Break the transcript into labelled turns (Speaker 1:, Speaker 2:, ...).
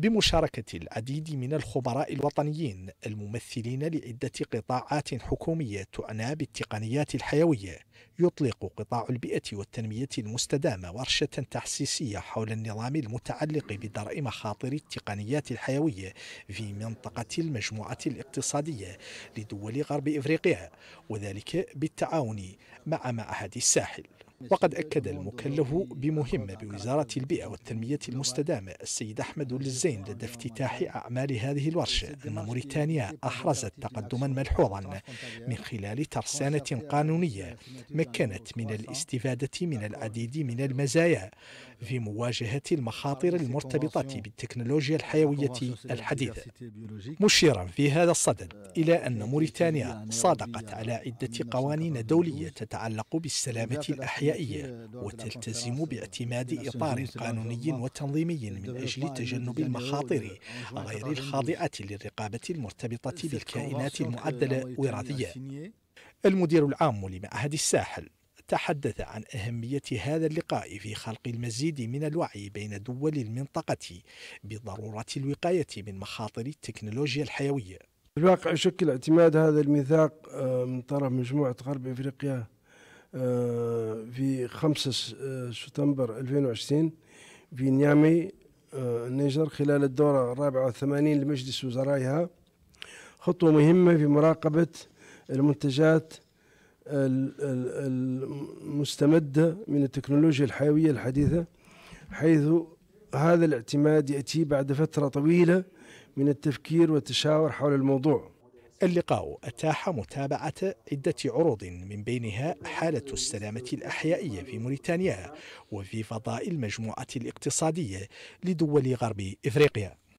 Speaker 1: بمشاركة العديد من الخبراء الوطنيين الممثلين لعدة قطاعات حكومية تعنى بالتقنيات الحيوية يطلق قطاع البيئة والتنمية المستدامة ورشة تحسيسية حول النظام المتعلق بدرء مخاطر التقنيات الحيوية في منطقة المجموعة الاقتصادية لدول غرب إفريقيا وذلك بالتعاون مع معهد الساحل وقد أكد المكلف بمهمة بوزارة البيئة والتنمية المستدامة السيد أحمد الزين لدى افتتاح أعمال هذه الورشة أن موريتانيا أحرزت تقدما ملحوظا من خلال ترسانة قانونية مكنت من الاستفادة من العديد من المزايا في مواجهة المخاطر المرتبطة بالتكنولوجيا الحيوية الحديثة مشيرا في هذا الصدد euh, إلى أن موريتانيا صادقت على عدة قوانين دولية تتعلق بالسلامة الأحيائية وتلتزم باعتماد إطار قانوني وتنظيمي من أجل تجنب المخاطر غير الخاضعة للرقابة المرتبطة بالكائنات المعدلة وراثيا المدير العام لمعهد الساحل تحدث عن أهمية هذا اللقاء في خلق المزيد من الوعي بين دول المنطقة بضرورة
Speaker 2: الوقاية من مخاطر التكنولوجيا الحيوية في الواقع يشكل اعتماد هذا الميثاق آه، من طرف مجموعة غرب إفريقيا آه، في 5 آه، سبتمبر 2020 في نيامي النيجر خلال الدورة الرابعة والثمانين لمجلس وزرائها خطوة مهمة في مراقبة المنتجات مستمدة من التكنولوجيا الحيوية الحديثة حيث هذا الاعتماد يأتي بعد فترة طويلة من التفكير والتشاور حول الموضوع اللقاء أتاح
Speaker 1: متابعة عدة عروض من بينها حالة السلامة الأحيائية في موريتانيا وفي فضاء المجموعة الاقتصادية لدول غرب إفريقيا